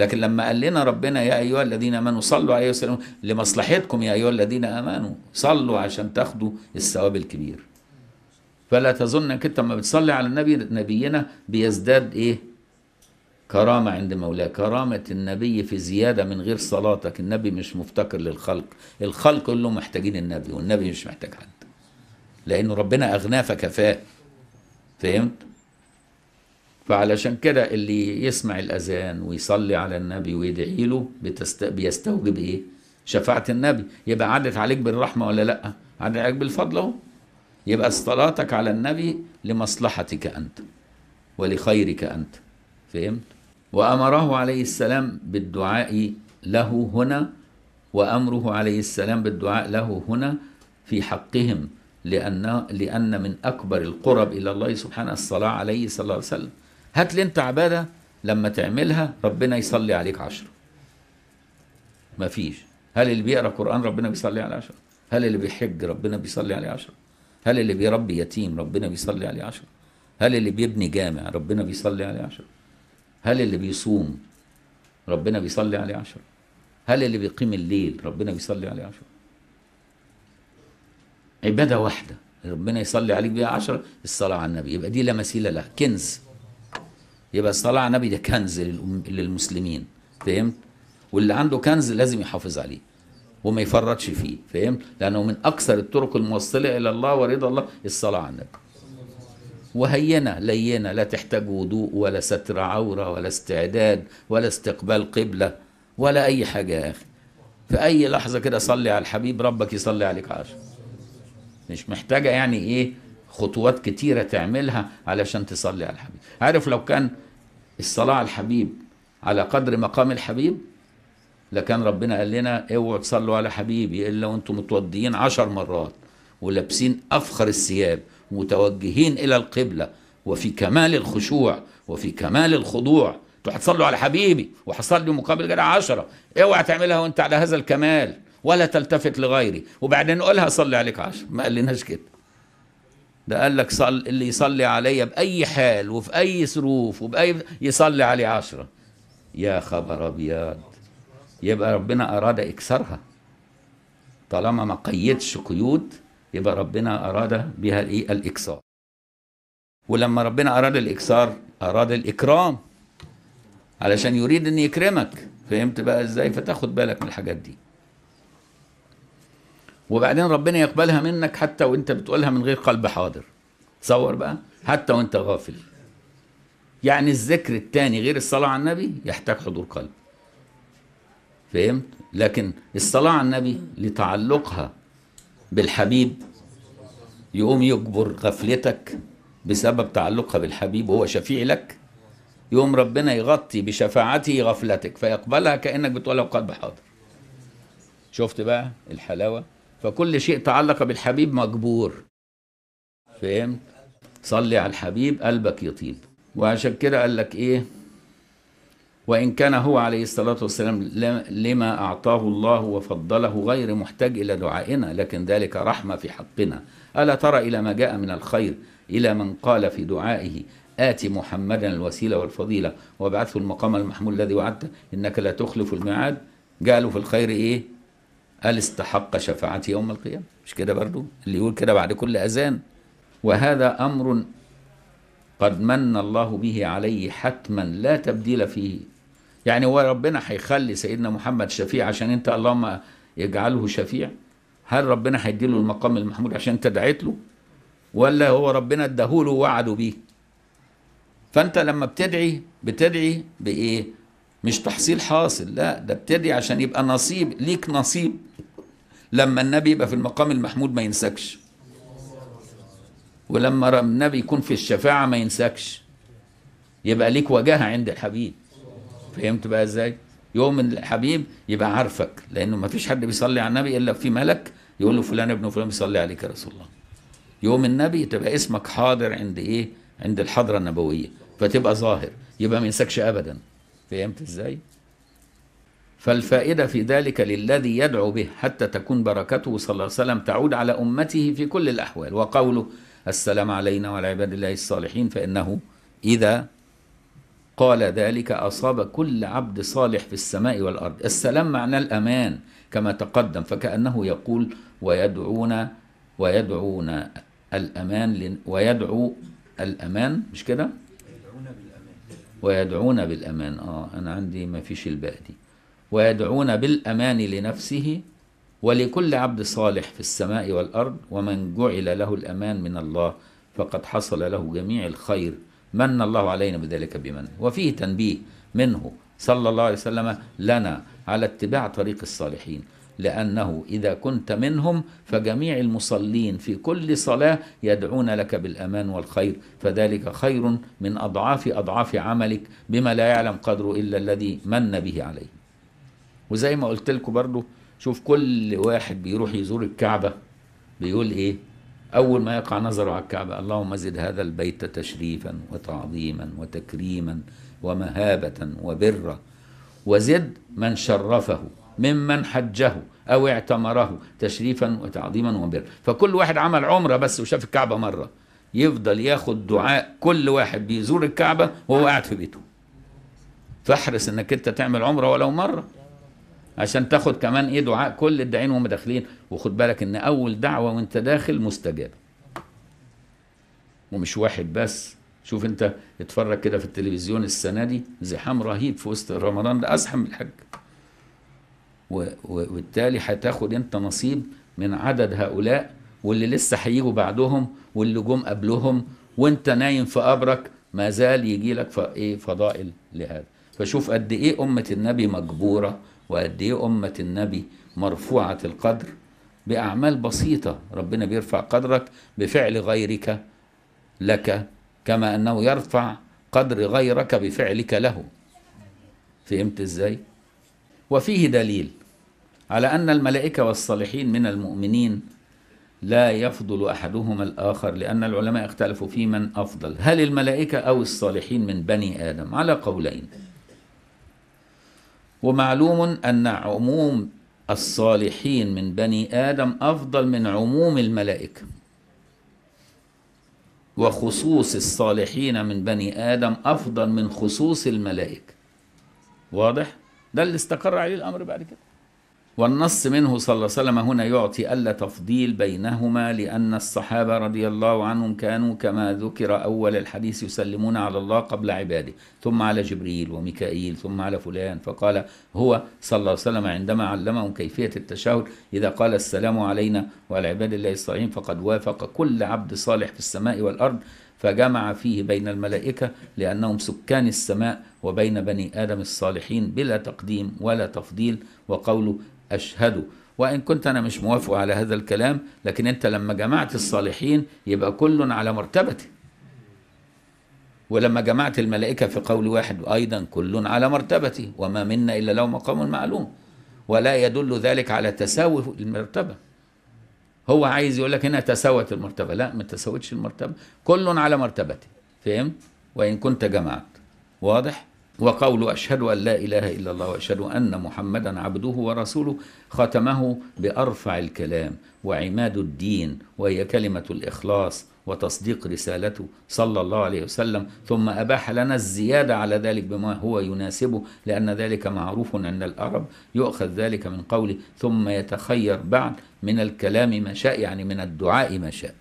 لكن لما قال لنا ربنا يا أيها الذين آمنوا صلوا عليه وسلم لمصلحتكم يا أيها الذين آمنوا صلوا عشان تاخدوا الثواب الكبير فلا تظن انك انت لما بتصلي على النبي نبينا بيزداد ايه كرامة عند مولاه كرامة النبي في زيادة من غير صلاتك النبي مش مفتقر للخلق الخلق كلهم محتاجين النبي والنبي مش محتاج حد لأنه ربنا أغناه فكفاه فهمت فعلشان كده اللي يسمع الأذان ويصلي على النبي ويدعي له بتست... بيستوجب إيه؟ شفاعة النبي يبقى عدت عليك بالرحمة ولا لأ؟ عدت عليك بالفضل أهو يبقى صلاتك على النبي لمصلحتك أنت ولخيرك أنت فهمت؟ وأمره عليه السلام بالدعاء له هنا وأمره عليه السلام بالدعاء له هنا في حقهم لأن لأن من أكبر القرب إلى الله سبحانه الصلاة عليه صلى الله عليه وسلم هات لي انت عباده لما تعملها ربنا يصلي عليك عشرة مفيش هل اللي بيقرا قران ربنا بيصلي عليه عشرة هل اللي بيحج ربنا بيصلي عليه عشرة هل اللي بيربي يتيم ربنا بيصلي عليه عشرة هل اللي بيبني جامع ربنا بيصلي عليه عشرة هل اللي بيصوم ربنا بيصلي عليه عشرة هل اللي بيقيم الليل ربنا بيصلي عليه عشرة عبادة واحدة ربنا يصلي عليك بيها عشرة الصلاة على النبي يبقى دي لا مثيل لها كنز يبقى الصلاة على النبي ده كنز للمسلمين فهمت واللي عنده كنز لازم يحافظ عليه وما يفرطش فيه فهمت لأنه من أكثر الطرق الموصلة إلى الله ورضا الله الصلاة على النبي وهينة لينة لا تحتاج وضوء ولا ستر عورة ولا استعداد ولا استقبال قبلة ولا أي حاجة يا أخي في أي لحظة كده صلي على الحبيب ربك يصلي عليك عشر مش محتاجة يعني إيه خطوات كتيرة تعملها علشان تصلي على الحبيب عارف لو كان الصلاة على الحبيب على قدر مقام الحبيب لكان ربنا قال لنا اوعوا تصلوا على حبيبي الا وانتم متوضيين عشر مرات ولابسين افخر الثياب متوجهين الى القبله وفي كمال الخشوع وفي كمال الخضوع انتوا هتصلوا على حبيبي وهصلي مقابل كده عشرة اوعى تعملها وانت على هذا الكمال ولا تلتفت لغيري وبعدين قولها صلي عليك عشرة ما قال لناش كده ده قال لك صل اللي يصلي عليا بأي حال وفي أي ظروف وبأي يصلي عليه عشرة يا خبر أبيض يبقى ربنا أراد إكسارها طالما ما قيدش قيود يبقى ربنا أراد بها الإيه الإكسار ولما ربنا أراد الإكسار أراد الإكرام علشان يريد أن يكرمك فهمت بقى إزاي فتاخد بالك من الحاجات دي وبعدين ربنا يقبلها منك حتى وانت بتقولها من غير قلب حاضر تصور بقى حتى وانت غافل يعني الذكر الثاني غير الصلاة على النبي يحتاج حضور قلب فهمت لكن الصلاة على النبي لتعلقها بالحبيب يقوم يجبر غفلتك بسبب تعلقها بالحبيب وهو شفيع لك يقوم ربنا يغطي بشفاعته غفلتك فيقبلها كأنك بتقولها بقلب حاضر شفت بقى الحلاوة فكل شيء تعلق بالحبيب مجبور فهمت صلي على الحبيب قلبك يطيب وعشان كده قال لك ايه وان كان هو عليه الصلاه والسلام لما اعطاه الله وفضله غير محتاج الى دعائنا لكن ذلك رحمه في حقنا الا ترى الى ما جاء من الخير الى من قال في دعائه آت محمدا الوسيلة والفضيلة وابعثه المقام المحمول الذي وعدته إنك لا تخلف الميعاد جعله في الخير إيه قال استحق شفاعتي يوم القيامة مش كده برضو اللي يقول كده بعد كل أذان وهذا أمر قد من الله به عليه حتما لا تبديل فيه يعني هو ربنا هيخلي سيدنا محمد شفيع عشان انت اللهم يجعله شفيع هل ربنا هيديله المقام المحمود عشان انت دعيت له ولا هو ربنا اداهوله ووعده بيه فانت لما بتدعي بتدعي بايه مش تحصيل حاصل لا ده بتدعي عشان يبقى نصيب ليك نصيب لما النبي يبقى في المقام المحمود ما ينساكش ولما النبي يكون في الشفاعة ما ينساكش يبقى ليك وجاهة عند الحبيب فهمت بقى ازاي يوم الحبيب يبقى عارفك لانه ما فيش حد بيصلي على النبي الا في ملك يقول له فلان ابن فلان بيصلي عليك يا رسول الله يوم النبي تبقى اسمك حاضر عند ايه عند الحضرة النبوية فتبقى ظاهر يبقى ما ينساكش ابدا فهمت ازاي فالفائدة في ذلك للذي يدعو به حتى تكون بركته صلى الله عليه وسلم تعود على أمته في كل الأحوال وقوله السلام علينا وعلى عباد الله الصالحين فإنه إذا قال ذلك أصاب كل عبد صالح في السماء والأرض السلام معناه الأمان كما تقدم فكأنه يقول ويدعون ويدعون الأمان ويدعو الأمان مش كده؟ ويدعون بالأمان ويدعون بالأمان آه أنا عندي ما فيش الباء دي ويدعون بالامان لنفسه ولكل عبد صالح في السماء والارض ومن جعل له الامان من الله فقد حصل له جميع الخير من الله علينا بذلك بمن وفيه تنبيه منه صلى الله عليه وسلم لنا على اتباع طريق الصالحين لأنه إذا كنت منهم فجميع المصلين في كل صلاة يدعون لك بالأمان والخير فذلك خير من أضعاف أضعاف عملك بما لا يعلم قدره إلا الذي من به عليه وزي ما قلت لكم برضو شوف كل واحد بيروح يزور الكعبة بيقول ايه أول ما يقع نظره على الكعبة اللهم زد هذا البيت تشريفا وتعظيما وتكريما ومهابة وبرا وزد من شرفه ممن حجه أو اعتمره تشريفا وتعظيما وبرا فكل واحد عمل عمرة بس وشاف الكعبة مرة يفضل ياخد دعاء كل واحد بيزور الكعبة وهو قاعد في بيته فاحرص انك انت تعمل عمرة ولو مرة عشان تاخد كمان ايه دعاء كل الداعين وهم داخلين وخد بالك ان اول دعوه وانت داخل مستجابه ومش واحد بس شوف انت اتفرج كده في التلفزيون السنه دي زحام رهيب في وسط رمضان ده ازحم من الحج وبالتالي هتاخد انت نصيب من عدد هؤلاء واللي لسه هيجوا بعدهم واللي جم قبلهم وانت نايم في قبرك ما زال يجي لك ايه فضائل لهذا فشوف قد ايه امه النبي مجبوره وقد ايه امه النبي مرفوعه القدر باعمال بسيطه ربنا بيرفع قدرك بفعل غيرك لك كما انه يرفع قدر غيرك بفعلك له فهمت ازاي وفيه دليل على ان الملائكه والصالحين من المؤمنين لا يفضل احدهما الاخر لان العلماء اختلفوا في من افضل هل الملائكه او الصالحين من بني ادم على قولين ومعلوم أن عموم الصالحين من بني آدم أفضل من عموم الملائكة وخصوص الصالحين من بني آدم أفضل من خصوص الملائكة واضح؟ ده اللي استقر عليه الأمر بعد كده والنص منه صلى الله عليه وسلم هنا يعطي ألا تفضيل بينهما لأن الصحابة رضي الله عنهم كانوا كما ذكر أول الحديث يسلمون على الله قبل عباده ثم على جبريل وميكائيل ثم على فلان فقال هو صلى الله عليه وسلم عندما علمهم كيفية التشهد إذا قال السلام علينا وعلى عباد الله الصالحين فقد وافق كل عبد صالح في السماء والأرض فجمع فيه بين الملائكة لأنهم سكان السماء وبين بني آدم الصالحين بلا تقديم ولا تفضيل وقوله أشهد وإن كنت أنا مش موافق على هذا الكلام لكن أنت لما جمعت الصالحين يبقى كل على مرتبته ولما جمعت الملائكة في قول واحد أيضا كل على مرتبته وما منا إلا له مقام معلوم ولا يدل ذلك على تساوي المرتبة هو عايز يقول لك هنا تساوت المرتبة لا ما تساوتش المرتبة كل على مرتبته فهمت وإن كنت جمعت واضح وقول أشهد أن لا إله إلا الله وأشهد أن محمدا عبده ورسوله ختمه بأرفع الكلام وعماد الدين وهي كلمة الإخلاص وتصديق رسالته صلى الله عليه وسلم ثم أباح لنا الزيادة على ذلك بما هو يناسبه لأن ذلك معروف عند العرب يؤخذ ذلك من قوله ثم يتخير بعد من الكلام ما شاء يعني من الدعاء ما شاء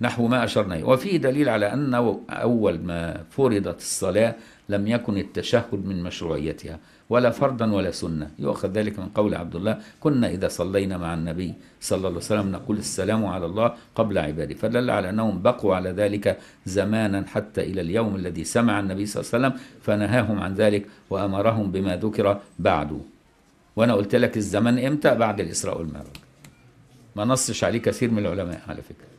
نحو ما أشرنا وفيه دليل على أن أول ما فرضت الصلاة لم يكن التشهد من مشروعيتها ولا فرضا ولا سنة يؤخذ ذلك من قول عبد الله كنا إذا صلينا مع النبي صلى الله عليه وسلم نقول السلام على الله قبل عباده فدل على أنهم بقوا على ذلك زمانا حتى إلى اليوم الذي سمع النبي صلى الله عليه وسلم فنهاهم عن ذلك وأمرهم بما ذكر بعده وأنا قلت لك الزمان إمتى بعد الإسراء والمعراج ما نصش عليه كثير من العلماء على فكرة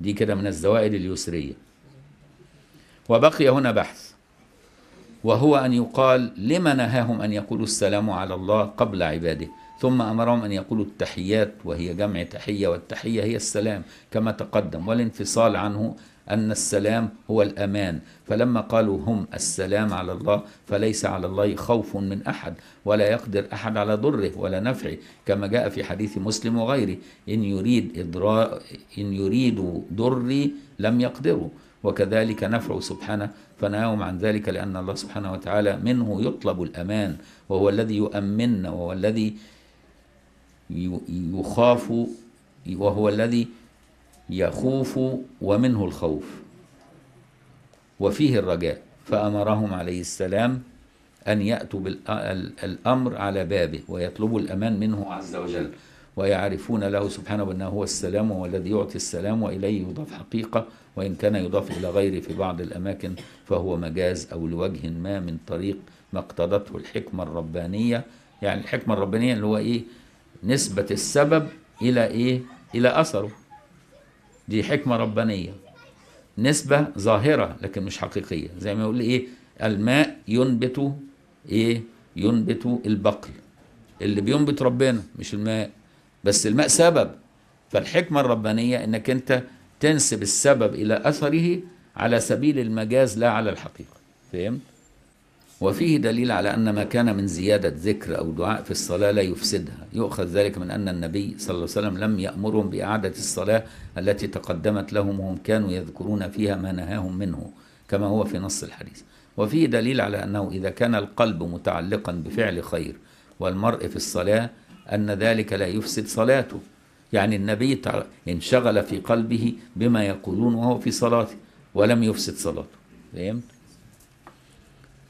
دي كده من الزوائد اليسرية وبقي هنا بحث وهو أن يقال لما نهاهم أن يقولوا السلام على الله قبل عباده ثم أمرهم أن يقولوا التحيات وهي جمع تحية والتحية هي السلام كما تقدم والانفصال عنه أن السلام هو الأمان فلما قالوا هم السلام على الله فليس على الله خوف من أحد ولا يقدر أحد على ضره ولا نفعه كما جاء في حديث مسلم وغيره إن يريد إدراء إن يريدوا ضري لم يقدروا وكذلك نفعه سبحانه فنهاهم عن ذلك لأن الله سبحانه وتعالى منه يطلب الأمان وهو الذي يؤمننا وهو الذي يخاف وهو الذي يخوف ومنه الخوف وفيه الرجاء فأمرهم عليه السلام أن يأتوا بالأمر على بابه ويطلبوا الأمان منه عز وجل ويعرفون له سبحانه بأنه هو السلام وهو الذي يعطي السلام وإليه يضاف حقيقة وإن كان يضاف إلى غيره في بعض الأماكن فهو مجاز أو لوجه ما من طريق ما اقتضته الحكمة الربانية يعني الحكمة الربانية اللي هو إيه نسبة السبب إلى إيه إلى أثره دي حكمة ربانية نسبة ظاهرة لكن مش حقيقية زي ما يقول إيه الماء ينبت إيه ينبت البقل اللي بينبت ربنا مش الماء بس الماء سبب فالحكمة الربانية إنك أنت تنسب السبب إلى أثره على سبيل المجاز لا على الحقيقة فهمت؟ وفيه دليل على أن ما كان من زيادة ذكر أو دعاء في الصلاة لا يفسدها يؤخذ ذلك من أن النبي صلى الله عليه وسلم لم يأمرهم بإعادة الصلاة التي تقدمت لهم وهم كانوا يذكرون فيها ما نهاهم منه كما هو في نص الحديث وفيه دليل على أنه إذا كان القلب متعلقا بفعل خير والمرء في الصلاة أن ذلك لا يفسد صلاته يعني النبي انشغل في قلبه بما يقولون وهو في صلاته ولم يفسد صلاته فهمت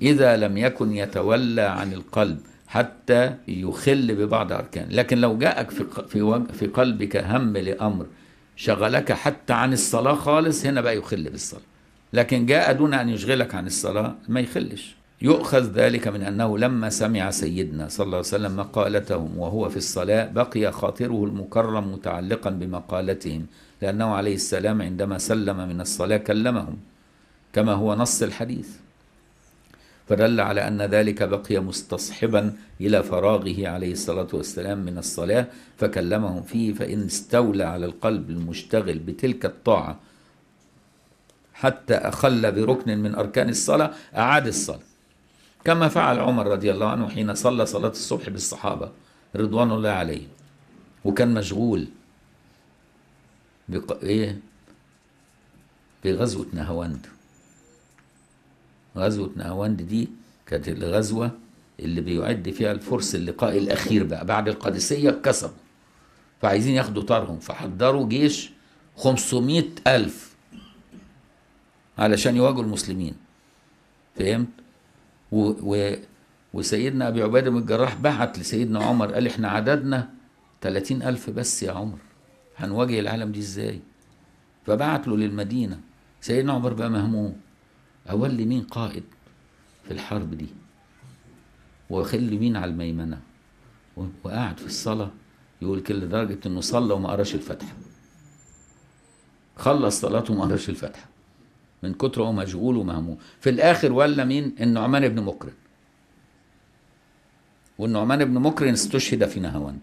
إذا لم يكن يتولى عن القلب حتى يخل ببعض أركان لكن لو جاءك في في في قلبك هم لأمر شغلك حتى عن الصلاة خالص هنا بقى يخل بالصلاة لكن جاء دون أن يشغلك عن الصلاة ما يخلش يؤخذ ذلك من أنه لما سمع سيدنا صلى الله عليه وسلم مقالتهم وهو في الصلاة بقي خاطره المكرم متعلقا بمقالتهم لأنه عليه السلام عندما سلم من الصلاة كلمهم كما هو نص الحديث فدل على أن ذلك بقي مستصحبا إلى فراغه عليه الصلاة والسلام من الصلاة فكلمهم فيه فإن استولى على القلب المشتغل بتلك الطاعة حتى أخل بركن من أركان الصلاة أعاد الصلاة كما فعل عمر رضي الله عنه حين صلى صلاة الصبح بالصحابة رضوان الله عليه وكان مشغول بق... إيه بغزوة نهاوند غزوة نهاوند دي كانت الغزوة اللي بيعد فيها الفرس اللقاء الأخير بقى بعد القادسية اتكسبوا فعايزين ياخدوا طارهم فحضروا جيش 500 ألف علشان يواجهوا المسلمين فهمت؟ و و وسيدنا أبي عبادة بن الجراح بعت لسيدنا عمر قال إحنا عددنا 30 ألف بس يا عمر هنواجه العالم دي إزاي فبعت له للمدينة سيدنا عمر بقى مهموم أولي مين قائد في الحرب دي وأخلي مين على الميمنة وقعد في الصلاة يقول كده لدرجة إنه صلى وما قراش الفاتحة خلص صلاته وما قراش الفاتحة من كتره مشغول ومهموم في الاخر ولا مين النعمان بن مقرن والنعمان بن مقرن استشهد في نهاوند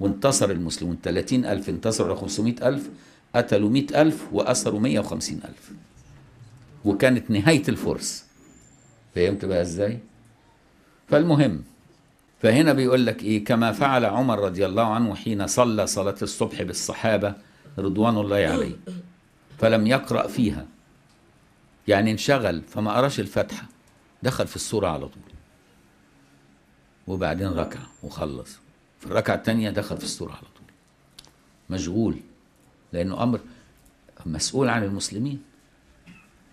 وانتصر المسلمون 30 ألف انتصروا على 500 ألف قتلوا 100 ألف وأسروا 150 ألف وكانت نهاية الفرس فهمت بقى ازاي فالمهم فهنا بيقول لك ايه كما فعل عمر رضي الله عنه حين صلى صلاة الصبح بالصحابة رضوان الله عليه فلم يقرأ فيها يعني انشغل فما قراش الفاتحة دخل في السورة على طول وبعدين ركعة وخلص في الركعة الثانية دخل في السورة على طول مشغول لأنه أمر مسؤول عن المسلمين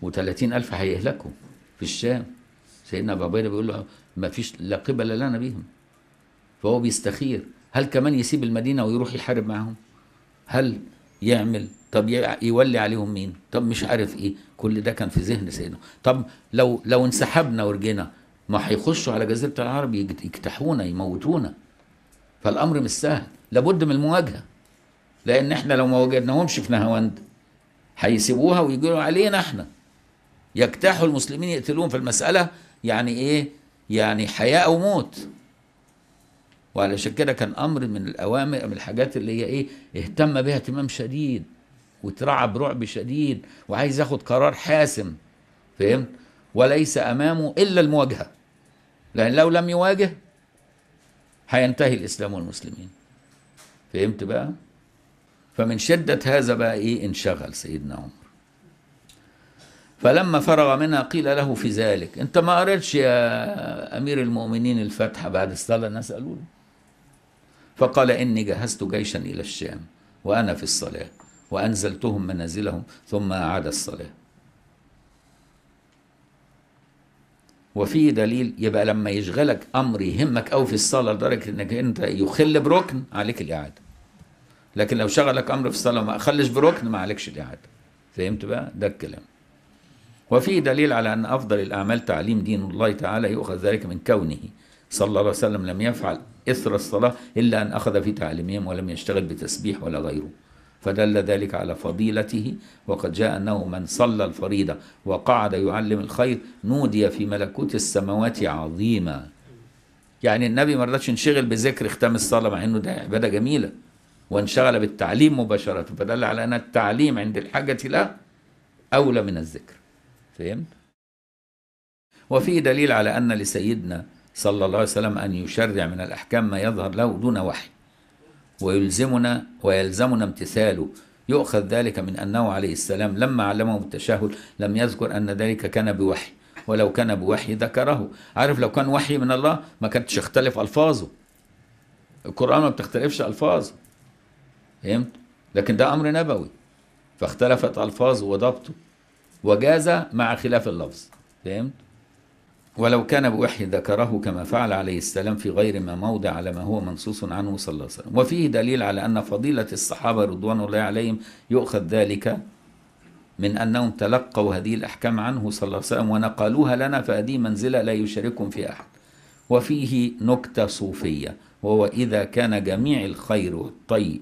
و ألف هيهلكوا في الشام سيدنا أبو عبيدة بيقول له ما فيش لا قبل لنا بيهم فهو بيستخير هل كمان يسيب المدينة ويروح يحارب معهم هل يعمل طب يولي عليهم مين طب مش عارف ايه كل ده كان في ذهن سيدنا طب لو لو انسحبنا ورجينا ما هيخشوا على جزيره العرب يجتاحونا يموتونا فالامر مش سهل لابد من المواجهه لان احنا لو ما واجهناهمش في نهاوند هيسيبوها ويجروا علينا احنا يجتاحوا المسلمين يقتلوهم في المساله يعني ايه يعني حياه او موت وعلشان كده كان امر من الاوامر من الحاجات اللي هي ايه اهتم بها اهتمام شديد وترعب رعب شديد وعايز ياخد قرار حاسم فهمت وليس امامه الا المواجهه لان لو لم يواجه هينتهي الاسلام والمسلمين فهمت بقى فمن شده هذا بقى ايه انشغل سيدنا عمر فلما فرغ منها قيل له في ذلك انت ما قريتش يا امير المؤمنين الفاتحه بعد الصلاه الناس قالوا له فقال اني جهزت جيشا الى الشام وانا في الصلاه وأنزلتهم منازلهم ثم أعاد الصلاة وفي دليل يبقى لما يشغلك أمر يهمك أو في الصلاة لدرجة أنك أنت يخل بركن عليك الإعادة لكن لو شغلك أمر في الصلاة ما أخلش بركن ما عليكش الإعادة فهمت بقى ده الكلام وفي دليل على أن أفضل الأعمال تعليم دين الله تعالى يؤخذ ذلك من كونه صلى الله عليه وسلم لم يفعل إثر الصلاة إلا أن أخذ في تعليمهم ولم يشتغل بتسبيح ولا غيره فدل ذلك على فضيلته وقد جاء أنه من صلى الفريضة وقعد يعلم الخير نودي في ملكوت السماوات عظيما يعني النبي ما رضاش ينشغل بذكر ختام الصلاة مع أنه ده عبادة جميلة وانشغل بالتعليم مباشرة فدل على أن التعليم عند الحاجة له أولى من الذكر فهمت؟ وفيه دليل على أن لسيدنا صلى الله عليه وسلم أن يشرع من الأحكام ما يظهر له دون وحي ويلزمنا ويلزمنا امتثاله يؤخذ ذلك من أنه عليه السلام لما علمهم التشهد لم يذكر أن ذلك كان بوحي ولو كان بوحي ذكره عارف لو كان وحي من الله ما كانتش اختلف ألفاظه القرآن ما بتختلفش ألفاظه فهمت؟ لكن ده أمر نبوي فاختلفت ألفاظه وضبطه وجاز مع خلاف اللفظ فهمت؟ ولو كان أبو يحيى ذكره كما فعل عليه السلام في غير ما موضع على ما هو منصوص عنه صلى الله عليه وسلم وفيه دليل على أن فضيلة الصحابة رضوان الله عليهم يؤخذ ذلك من أنهم تلقوا هذه الأحكام عنه صلى الله عليه وسلم ونقلوها لنا فهذه منزلة لا يشاركهم في أحد وفيه نكتة صوفية وهو إذا كان جميع الخير والطي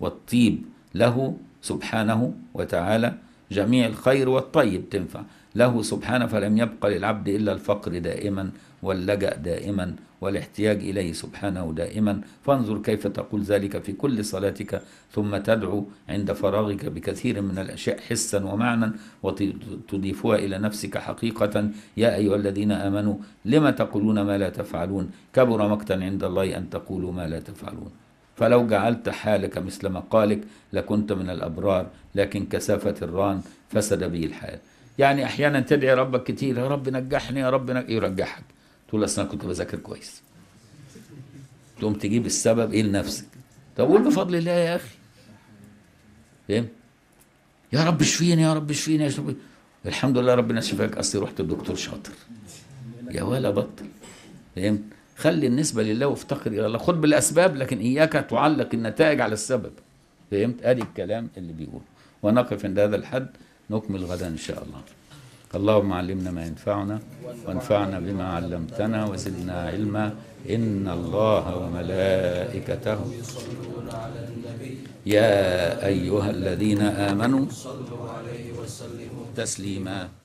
والطيب له سبحانه وتعالى جميع الخير والطيب تنفع له سبحانه فلم يبقى للعبد إلا الفقر دائما واللجأ دائما والاحتياج إليه سبحانه دائما فانظر كيف تقول ذلك في كل صلاتك ثم تدعو عند فراغك بكثير من الأشياء حسا ومعنى وتضيفها إلى نفسك حقيقة يا أيها الذين آمنوا لما تقولون ما لا تفعلون كبر مقتا عند الله أن تقولوا ما لا تفعلون فلو جعلت حالك مثل مقالك لكنت من الأبرار لكن كثافة الران فسد به الحال يعني احيانا تدعي ربك كتير يا رب نجحني يا رب نجح يرجحك تقول اصل انا كنت بذاكر كويس تقوم تجيب السبب ايه لنفسك طب قول بفضل الله يا اخي فاهم يا رب اشفيني يا رب اشفيني يا رب الحمد لله ربنا شفاك اصلي رحت الدكتور شاطر يا ولا بطل فاهم خلي النسبه لله وافتقر الى الله خد بالاسباب لكن اياك تعلق النتائج على السبب فهمت ادي الكلام اللي بيقوله ونقف عند هذا الحد نكمل غدا إن شاء الله اللهم علمنا ما ينفعنا وانفعنا بما علمتنا وزدنا علما إن الله وملائكته يا أيها الذين آمنوا تسليما